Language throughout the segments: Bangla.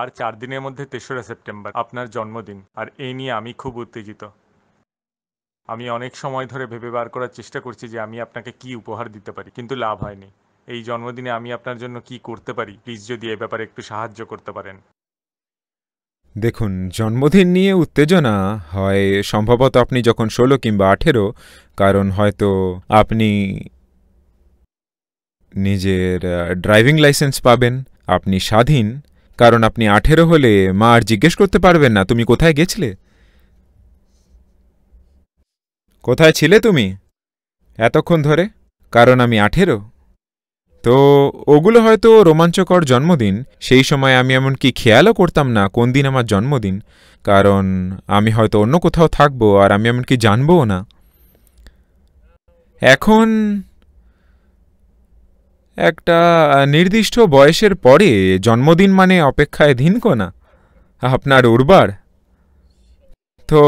আর চার দিনের মধ্যে তেসরা সেপ্টেম্বর আপনার জন্মদিন আর এই নিয়ে আমি খুব উত্তেজিত আমি অনেক সময় ধরে ভেবে বার করার চেষ্টা করছি যে আমি আপনাকে কি উপহার দিতে পারি কিন্তু লাভ হয়নি এই জন্মদিনে আমি আপনার জন্য কি করতে পারি প্লিজ যদি এ ব্যাপারে একটু সাহায্য করতে পারেন দেখুন জন্মদিন নিয়ে উত্তেজনা হয় সম্ভবত আপনি যখন ষোলো কিংবা আঠেরো কারণ হয়তো আপনি নিজের ড্রাইভিং লাইসেন্স পাবেন আপনি স্বাধীন কারণ আপনি আঠেরো হলে মা আর জিজ্ঞেস করতে পারবেন না তুমি কোথায় গেছিলে কোথায় ছিলে তুমি এতক্ষণ ধরে কারণ আমি আঠেরো তো ওগুলো হয়তো রোমাঞ্চকর জন্মদিন সেই সময় আমি এমনকি খেয়ালও করতাম না কোন দিন আমার জন্মদিন কারণ আমি হয়তো অন্য কোথাও থাকবো আর আমি এমনকি জানবও না এখন একটা নির্দিষ্ট বয়সের পরে জন্মদিন মানে অপেক্ষায় দিন কোনা আপনার উর্বার তো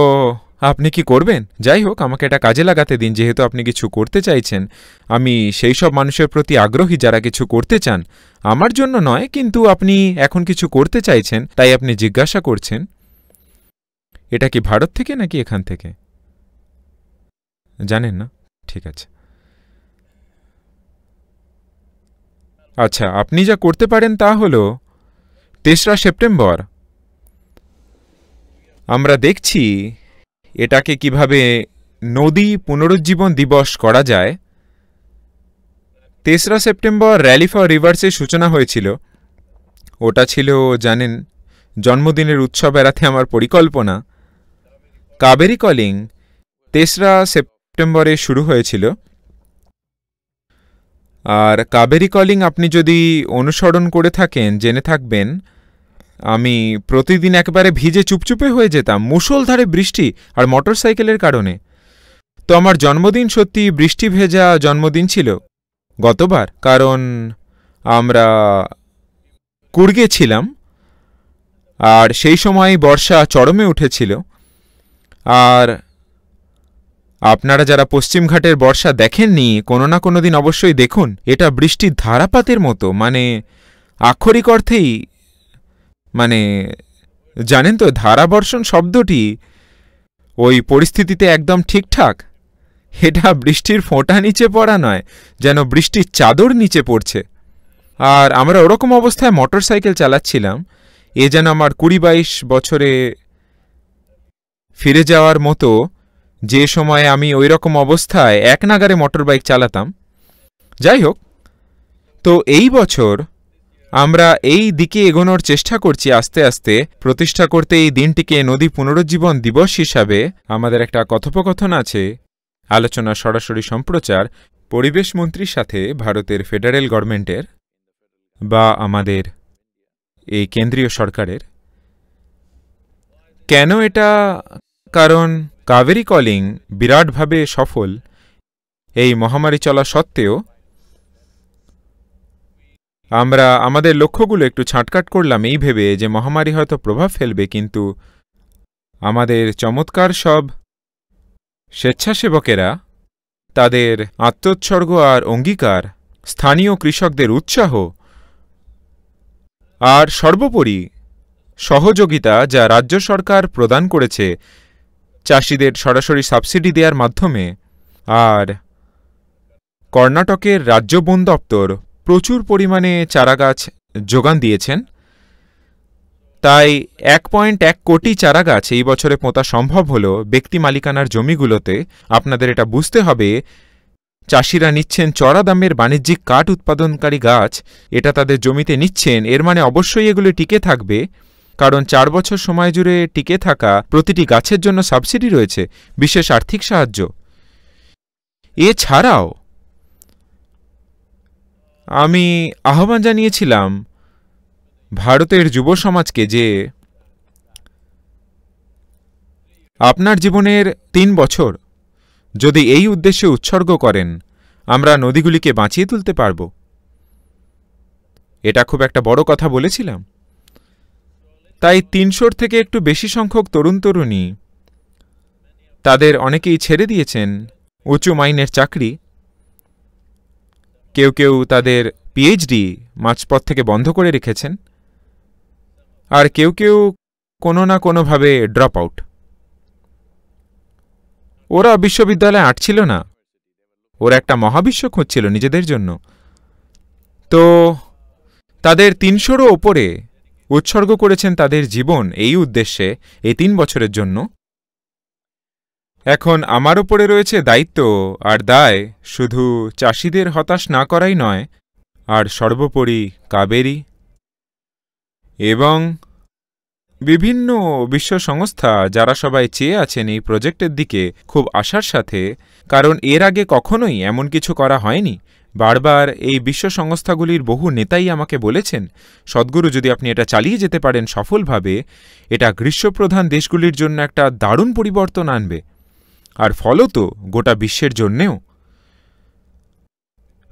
আপনি কি করবেন যাই হোক আমাকে এটা কাজে লাগাতে দিন যেহেতু আপনি কিছু করতে চাইছেন আমি সেই সব মানুষের প্রতি আগ্রহী যারা কিছু করতে চান আমার জন্য নয় কিন্তু আপনি এখন কিছু করতে চাইছেন তাই আপনি জিজ্ঞাসা করছেন এটা কি ভারত থেকে নাকি এখান থেকে জানেন না ঠিক আছে আচ্ছা আপনি যা করতে পারেন তা হল তেসরা সেপ্টেম্বর আমরা দেখছি এটাকে কিভাবে নদী পুনরুজ্জীবন দিবস করা যায় তেসরা সেপ্টেম্বর র্যালি ফর রিভার্সের সূচনা হয়েছিল ওটা ছিল জানেন জন্মদিনের উৎসব এড়াতে আমার পরিকল্পনা কাবেরি কলিং তেসরা সেপ্টেম্বরে শুরু হয়েছিল আর কাবেরি কলিং আপনি যদি অনুসরণ করে থাকেন জেনে থাকবেন আমি প্রতিদিন একবারে ভিজে চুপচুপে হয়ে যেতাম মুষলধারে বৃষ্টি আর মোটরসাইকেলের কারণে তো আমার জন্মদিন সত্যি বৃষ্টি ভেজা জন্মদিন ছিল গতবার কারণ আমরা ছিলাম আর সেই সময় বর্ষা চরমে উঠেছিল আর আপনারা যারা পশ্চিমঘাটের বর্ষা দেখেননি কোনো না কোনো দিন অবশ্যই দেখুন এটা বৃষ্টির ধারাপাতের মতো মানে আক্ষরিক অর্থেই মানে জানেন তো ধারাবর্ষণ শব্দটি ওই পরিস্থিতিতে একদম ঠিকঠাক এটা বৃষ্টির ফোঁটা নিচে পড়া নয় যেন বৃষ্টির চাদর নিচে পড়ছে আর আমরা ওরকম অবস্থায় মোটর সাইকেল চালাচ্ছিলাম এ যেন আমার কুড়ি বাইশ বছরে ফিরে যাওয়ার মতো যে সময়ে আমি ওই রকম অবস্থায় এক নাগারে মোটর বাইক চালাতাম যাই হোক তো এই বছর আমরা এই দিকে এগোনোর চেষ্টা করছি আস্তে আস্তে প্রতিষ্ঠা করতে এই দিনটিকে নদী পুনরুজ্জীবন দিবস হিসাবে আমাদের একটা কথোপকথন আছে আলোচনা সরাসরি সম্প্রচার পরিবেশ মন্ত্রীর সাথে ভারতের ফেডারেল গভর্নমেন্টের বা আমাদের এই কেন্দ্রীয় সরকারের কেন এটা কারণ কাবেরি কলিং বিরাটভাবে সফল এই মহামারী চলা সত্ত্বেও আমরা আমাদের লক্ষ্যগুলো একটু ছাঁটকাট করলাম এই ভেবে যে মহামারী হয়তো প্রভাব ফেলবে কিন্তু আমাদের চমৎকার সব স্বেচ্ছাসেবকেরা তাদের আত্মোৎসর্গ আর অঙ্গীকার স্থানীয় কৃষকদের উৎসাহ আর সর্বোপরি সহযোগিতা যা রাজ্য সরকার প্রদান করেছে চাষিদের সরাসরি সাবসিডি দেওয়ার মাধ্যমে আর কর্ণাটকের রাজ্য বন দপ্তর প্রচুর পরিমাণে চারাগাছ যোগান দিয়েছেন তাই এক পয়েন্ট এক কোটি চারাগাছ এই বছরে পোঁতা সম্ভব হল ব্যক্তি মালিকানার জমিগুলোতে আপনাদের এটা বুঝতে হবে চাষিরা নিচ্ছেন চড়া দামের বাণিজ্যিক কাঠ উৎপাদনকারী গাছ এটা তাদের জমিতে নিচ্ছেন এর মানে অবশ্যই এগুলো টিকে থাকবে কারণ চার বছর সময় জুড়ে টিকে থাকা প্রতিটি গাছের জন্য সাবসিডি রয়েছে বিশেষ আর্থিক সাহায্য এছাড়াও আমি আহ্বান জানিয়েছিলাম ভারতের যুব সমাজকে যে আপনার জীবনের তিন বছর যদি এই উদ্দেশ্যে উৎসর্গ করেন আমরা নদীগুলিকে বাঁচিয়ে তুলতে পারব এটা খুব একটা বড় কথা বলেছিলাম তাই তিনশোর থেকে একটু বেশি সংখ্যক তরুণ তরুণী তাদের অনেকেই ছেড়ে দিয়েছেন উঁচু মাইনের চাকরি কেউ কেউ তাদের পিএইচডি মাঝপথ থেকে বন্ধ করে রেখেছেন আর কেউ কেউ কোনো না কোনোভাবে ড্রপ আউট ওরা বিশ্ববিদ্যালয়ে আটছিল না ওরা একটা মহাবিশ্ব খুঁজছিল নিজেদের জন্য তো তাদের তিনশোরও ওপরে উৎসর্গ করেছেন তাদের জীবন এই উদ্দেশ্যে এই তিন বছরের জন্য এখন আমার ওপরে রয়েছে দায়িত্ব আর দায় শুধু চাষিদের হতাশ না করাই নয় আর সর্বোপরি কাবেরি এবং বিভিন্ন বিশ্ব সংস্থা যারা সবাই চেয়ে আছেন এই প্রজেক্টের দিকে খুব আশার সাথে কারণ এর আগে কখনোই এমন কিছু করা হয়নি বারবার এই বিশ্ব সংস্থাগুলির বহু নেতাই আমাকে বলেছেন সদ্গুরু যদি আপনি এটা চালিয়ে যেতে পারেন সফলভাবে এটা গ্রীষ্মপ্রধান দেশগুলির জন্য একটা দারুণ পরিবর্তন আনবে আর ফলত গোটা বিশ্বের জন্যেও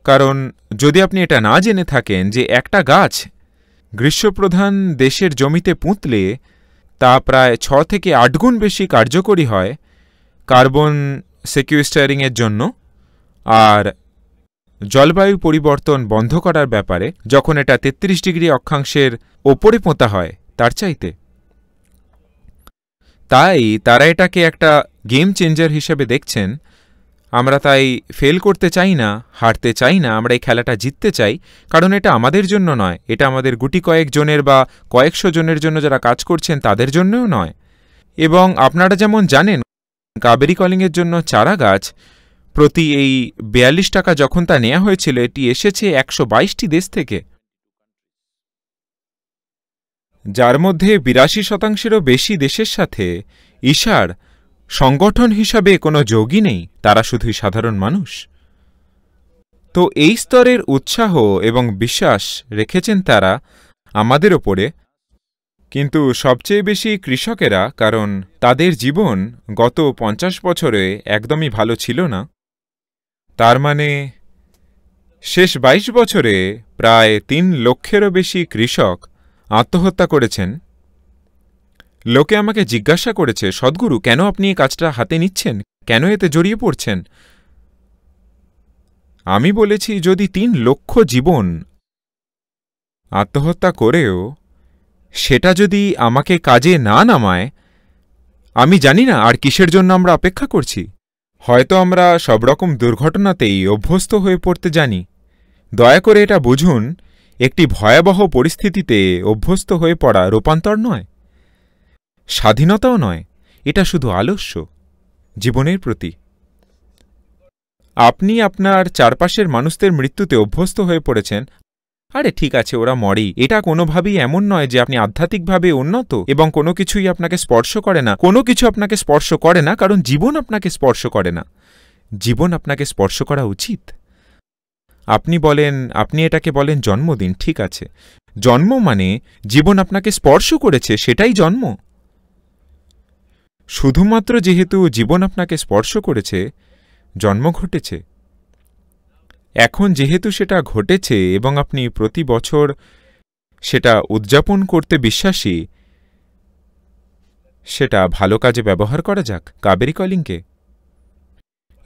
কারণ যদি আপনি এটা না জেনে থাকেন যে একটা গাছ গ্রীষ্মপ্রধান দেশের জমিতে পুঁতলে তা প্রায় ছ থেকে আটগুণ বেশি কার্যকরী হয় কার্বন সেকিউস্টারিংয়ের জন্য আর জলবায়ু পরিবর্তন বন্ধ করার ব্যাপারে যখন এটা ৩৩ ডিগ্রি অক্ষাংশের ওপরে পোঁতা হয় তার চাইতে তাই তারা এটাকে একটা গেম চেঞ্জার হিসেবে দেখছেন আমরা তাই ফেল করতে চাই না হারতে চাই না আমরা এই খেলাটা জিততে চাই কারণ এটা আমাদের জন্য নয় এটা আমাদের গুটি কয়েক জনের বা কয়েকশো জনের জন্য যারা কাজ করছেন তাদের জন্যও নয় এবং আপনারা যেমন জানেন কাবেরি কলিংয়ের জন্য চারা গাছ প্রতি এই বিয়াল্লিশ টাকা যখন তা নেওয়া হয়েছিল এটি এসেছে একশো বাইশটি দেশ থেকে যার মধ্যে বিরাশি শতাংশেরও বেশি দেশের সাথে ইশার সংগঠন হিসাবে কোনো যোগই নেই তারা শুধুই সাধারণ মানুষ তো এই স্তরের উৎসাহ এবং বিশ্বাস রেখেছেন তারা আমাদের ওপরে কিন্তু সবচেয়ে বেশি কৃষকেরা কারণ তাদের জীবন গত পঞ্চাশ বছরে একদমই ভালো ছিল না তার মানে শেষ ২২ বছরে প্রায় তিন লক্ষেরও বেশি কৃষক আত্মহত্যা করেছেন লোকে আমাকে জিজ্ঞাসা করেছে সদ্গুরু কেন আপনি এই কাজটা হাতে নিচ্ছেন কেন এতে জড়িয়ে পড়ছেন আমি বলেছি যদি তিন লক্ষ জীবন আত্মহত্যা করেও সেটা যদি আমাকে কাজে না নামায় আমি জানি না আর কিসের জন্য আমরা অপেক্ষা করছি হয়তো আমরা সব রকম দুর্ঘটনাতেই অভ্যস্ত হয়ে পড়তে জানি দয়া করে এটা বুঝুন একটি ভয়াবহ পরিস্থিতিতে অভ্যস্ত হয়ে পড়া রূপান্তর নয় স্বাধীনতাও নয় এটা শুধু আলস্য জীবনের প্রতি আপনি আপনার চারপাশের মানুষদের মৃত্যুতে অভ্যস্ত হয়ে পড়েছেন আরে ঠিক আছে ওরা মরেই এটা কোনোভাবেই এমন নয় যে আপনি আধ্যাত্মিকভাবে উন্নত এবং কোনো কিছুই আপনাকে স্পর্শ করে না কোনো কিছু আপনাকে স্পর্শ করে না কারণ জীবন আপনাকে স্পর্শ করে না জীবন আপনাকে স্পর্শ করা উচিত আপনি বলেন আপনি এটাকে বলেন জন্মদিন ঠিক আছে জন্ম মানে জীবন আপনাকে স্পর্শ করেছে সেটাই জন্ম শুধুমাত্র যেহেতু জীবন আপনাকে স্পর্শ করেছে জন্ম ঘটেছে এখন যেহেতু সেটা ঘটেছে এবং আপনি প্রতি বছর সেটা উদযাপন করতে বিশ্বাসী সেটা ভালো কাজে ব্যবহার করা যাক কাবেরি কলিংকে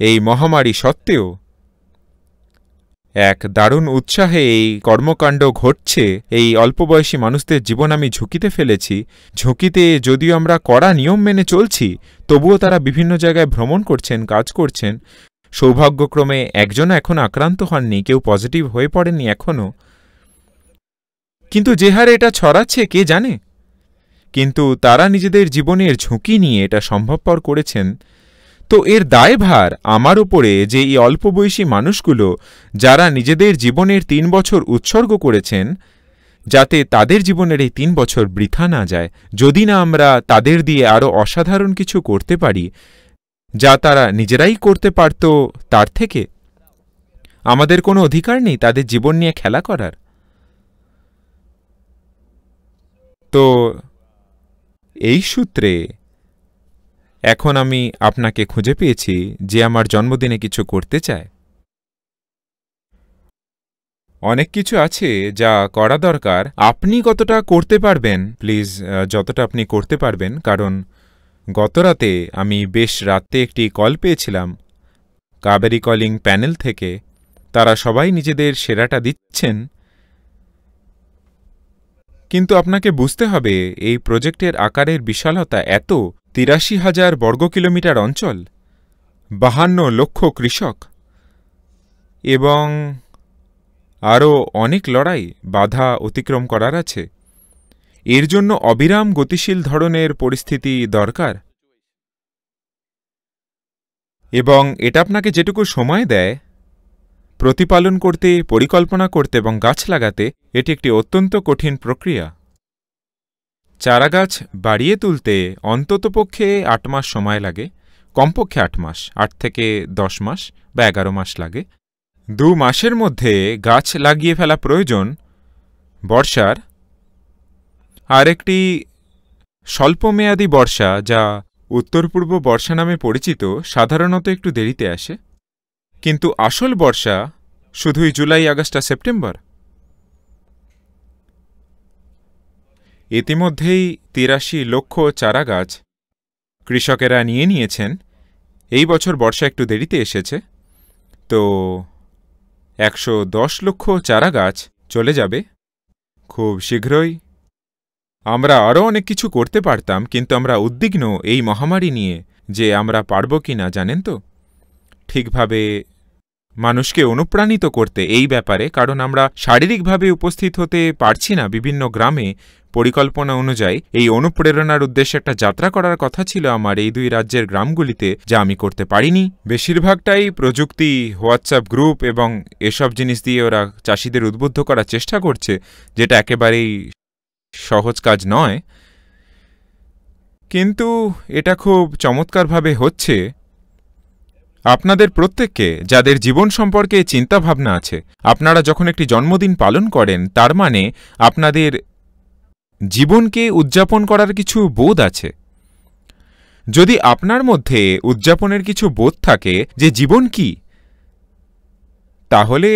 এই মহামারী সত্ত্বেও এক দারুণ উৎসাহে এই কর্মকাণ্ড ঘটছে এই অল্পবয়সী মানুষদের জীবন আমি ঝুঁকিতে ফেলেছি ঝুঁকিতে যদিও আমরা কড়া নিয়ম মেনে চলছি তবুও তারা বিভিন্ন জায়গায় ভ্রমণ করছেন কাজ করছেন সৌভাগ্যক্রমে একজন এখন আক্রান্ত হননি কেউ পজিটিভ হয়ে পড়েনি এখনও কিন্তু যে হারে এটা ছড়াচ্ছে কে জানে কিন্তু তারা নিজেদের জীবনের ঝুঁকি নিয়ে এটা সম্ভবপর করেছেন তো এর দায়ভার আমার উপরে যে এই অল্প বয়সী মানুষগুলো যারা নিজেদের জীবনের তিন বছর উৎসর্গ করেছেন যাতে তাদের জীবনের এই তিন বছর বৃথা না যায় যদি না আমরা তাদের দিয়ে আরও অসাধারণ কিছু করতে পারি যা তারা নিজেরাই করতে পারত তার থেকে আমাদের কোনো অধিকার নেই তাদের জীবন নিয়ে খেলা করার তো এই সূত্রে এখন আমি আপনাকে খুঁজে পেয়েছি যে আমার জন্মদিনে কিছু করতে চায় অনেক কিছু আছে যা করা দরকার আপনি কতটা করতে পারবেন প্লিজ যতটা আপনি করতে পারবেন কারণ গতরাতে আমি বেশ রাতে একটি কল পেয়েছিলাম কাবেরি কলিং প্যানেল থেকে তারা সবাই নিজেদের সেরাটা দিচ্ছেন কিন্তু আপনাকে বুঝতে হবে এই প্রজেক্টের আকারের বিশালতা এত তিরাশি হাজার বর্গ কিলোমিটার অঞ্চল বাহান্ন লক্ষ কৃষক এবং আরও অনেক লড়াই বাধা অতিক্রম করার আছে এর জন্য অবিরাম গতিশীল ধরনের পরিস্থিতি দরকার এবং এটা আপনাকে যেটুকু সময় দেয় প্রতিপালন করতে পরিকল্পনা করতে এবং গাছ লাগাতে এটি একটি অত্যন্ত কঠিন প্রক্রিয়া চারাগাছ বাড়িয়ে তুলতে অন্ততপক্ষে আট মাস সময় লাগে কমপক্ষে আট মাস আট থেকে দশ মাস বা এগারো মাস লাগে দু মাসের মধ্যে গাছ লাগিয়ে ফেলা প্রয়োজন বর্ষার আরেকটি স্বল্পমেয়াদী বর্ষা যা উত্তর পূর্ব বর্ষা নামে পরিচিত সাধারণত একটু দেরিতে আসে কিন্তু আসল বর্ষা শুধুই জুলাই আগস্ট আর সেপ্টেম্বর ইতিমধ্যেই তিরাশি লক্ষ চারাগাছ কৃষকেরা নিয়ে নিয়েছেন এই বছর বর্ষা একটু দেরিতে এসেছে তো একশো দশ লক্ষ চারাগাছ চলে যাবে খুব শীঘ্রই আমরা আরও অনেক কিছু করতে পারতাম কিন্তু আমরা উদ্বিগ্ন এই মহামারী নিয়ে যে আমরা পারব কি না জানেন তো ঠিকভাবে মানুষকে অনুপ্রাণিত করতে এই ব্যাপারে কারণ আমরা শারীরিকভাবে উপস্থিত হতে পারছি না বিভিন্ন গ্রামে পরিকল্পনা অনুযায়ী এই অনুপ্রেরণার উদ্দেশ্যে একটা যাত্রা করার কথা ছিল আমার এই দুই রাজ্যের গ্রামগুলিতে যা আমি করতে পারিনি বেশিরভাগটাই প্রযুক্তি হোয়াটসঅ্যাপ গ্রুপ এবং এসব জিনিস দিয়ে ওরা চাষিদের উদ্বুদ্ধ করার চেষ্টা করছে যেটা একেবারেই সহজ কাজ নয় কিন্তু এটা খুব চমৎকারভাবে হচ্ছে আপনাদের প্রত্যেককে যাদের জীবন সম্পর্কে চিন্তাভাবনা আছে আপনারা যখন একটি জন্মদিন পালন করেন তার মানে আপনাদের জীবনকে উদযাপন করার কিছু বোধ আছে যদি আপনার মধ্যে উদযাপনের কিছু বোধ থাকে যে জীবন কি তাহলে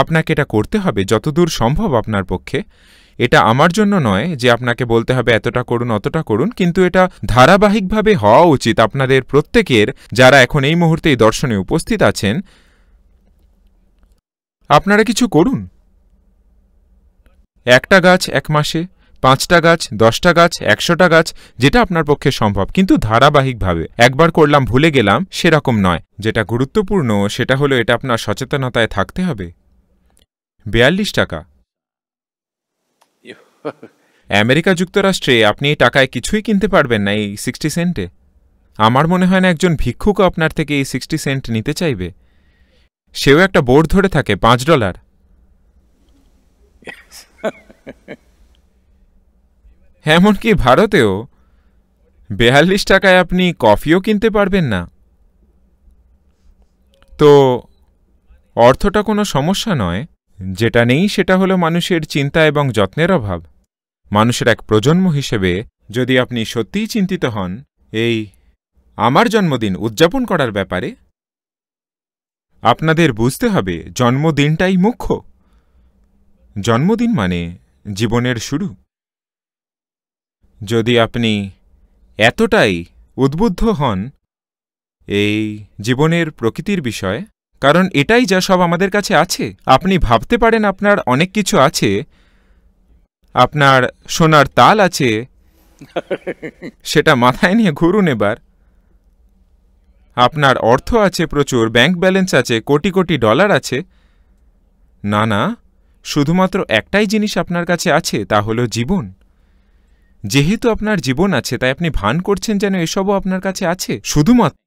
আপনাকে এটা করতে হবে যতদূর সম্ভব আপনার পক্ষে এটা আমার জন্য নয় যে আপনাকে বলতে হবে এতটা করুন অতটা করুন কিন্তু এটা ধারাবাহিকভাবে হওয়া উচিত আপনাদের প্রত্যেকের যারা এখন এই মুহূর্তে এই দর্শনে উপস্থিত আছেন আপনারা কিছু করুন একটা গাছ এক মাসে পাঁচটা গাছ দশটা গাছ একশোটা গাছ যেটা আপনার পক্ষে সম্ভব কিন্তু ধারাবাহিকভাবে একবার করলাম ভুলে গেলাম সেরকম নয় যেটা গুরুত্বপূর্ণ সেটা হলো এটা আপনার সচেতনতায় থাকতে হবে বিয়াল্লিশ টাকা আমেরিকা যুক্তরাষ্ট্রে আপনি এই টাকায় কিছুই কিনতে পারবেন না এই সিক্সটি সেন্টে আমার মনে হয় না একজন ভিক্ষুকও আপনার থেকে এই সিক্সটি সেন্ট নিতে চাইবে সেও একটা বোর্ড ধরে থাকে পাঁচ ডলার এমনকি ভারতেও বেয়াল্লিশ টাকায় আপনি কফিও কিনতে পারবেন না তো অর্থটা কোনো সমস্যা নয় যেটা নেই সেটা হলো মানুষের চিন্তা এবং যত্নের অভাব মানুষের এক প্রজন্ম হিসেবে যদি আপনি সত্যিই চিন্তিত হন এই আমার জন্মদিন উদযাপন করার ব্যাপারে আপনাদের বুঝতে হবে জন্মদিনটাই মুখ্য জন্মদিন মানে জীবনের শুরু যদি আপনি এতটাই উদ্বুদ্ধ হন এই জীবনের প্রকৃতির বিষয়ে কারণ এটাই যা সব আমাদের কাছে আছে আপনি ভাবতে পারেন আপনার অনেক কিছু আছে আপনার সোনার তাল আছে সেটা মাথায় নিয়ে ঘুরুন এবার আপনার অর্থ আছে প্রচুর ব্যাংক ব্যালেন্স আছে কোটি কোটি ডলার আছে না না শুধুমাত্র একটাই জিনিস আপনার কাছে আছে তা হলো জীবন যেহেতু আপনার জীবন আছে তাই আপনি ভান করছেন যেন এসবও আপনার কাছে আছে শুধুমাত্র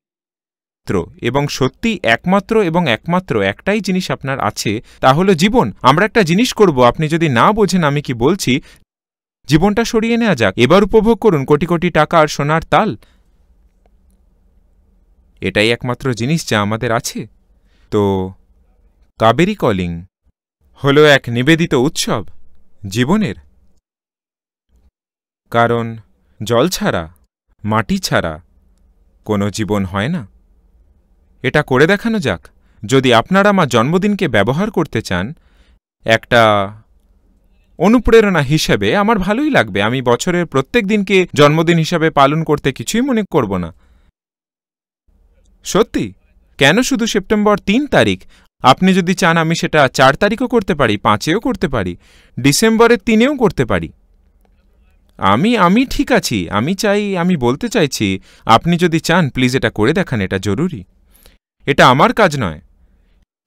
একমাত্র এবং সত্যি একমাত্র এবং একমাত্র একটাই জিনিস আপনার আছে তা হলো জীবন আমরা একটা জিনিস করব আপনি যদি না বোঝেন আমি কি বলছি জীবনটা সরিয়ে নেওয়া যাক এবার উপভোগ করুন কোটি কোটি টাকা আর সোনার তাল এটাই একমাত্র জিনিস যা আমাদের আছে তো কাবেরি কলিং হলো এক নিবেদিত উৎসব জীবনের কারণ জল ছাড়া মাটি ছাড়া কোনো জীবন হয় না এটা করে দেখানো যাক যদি আপনারা আমার জন্মদিনকে ব্যবহার করতে চান একটা অনুপ্রেরণা হিসেবে আমার ভালোই লাগবে আমি বছরের প্রত্যেক দিনকে জন্মদিন হিসাবে পালন করতে কিছুই মনে করব না সত্যি কেন শুধু সেপ্টেম্বর তিন তারিখ আপনি যদি চান আমি সেটা চার তারিখও করতে পারি পাঁচেও করতে পারি ডিসেম্বরের তিনেও করতে পারি আমি আমি ঠিক আছি আমি চাই আমি বলতে চাইছি আপনি যদি চান প্লিজ এটা করে দেখান এটা জরুরি এটা আমার কাজ নয়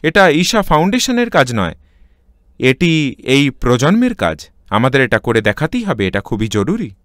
এটা ঈশা ফাউন্ডেশনের কাজ নয় এটি এই প্রজন্মের কাজ আমাদের এটা করে দেখাতেই হবে এটা খুবই জরুরি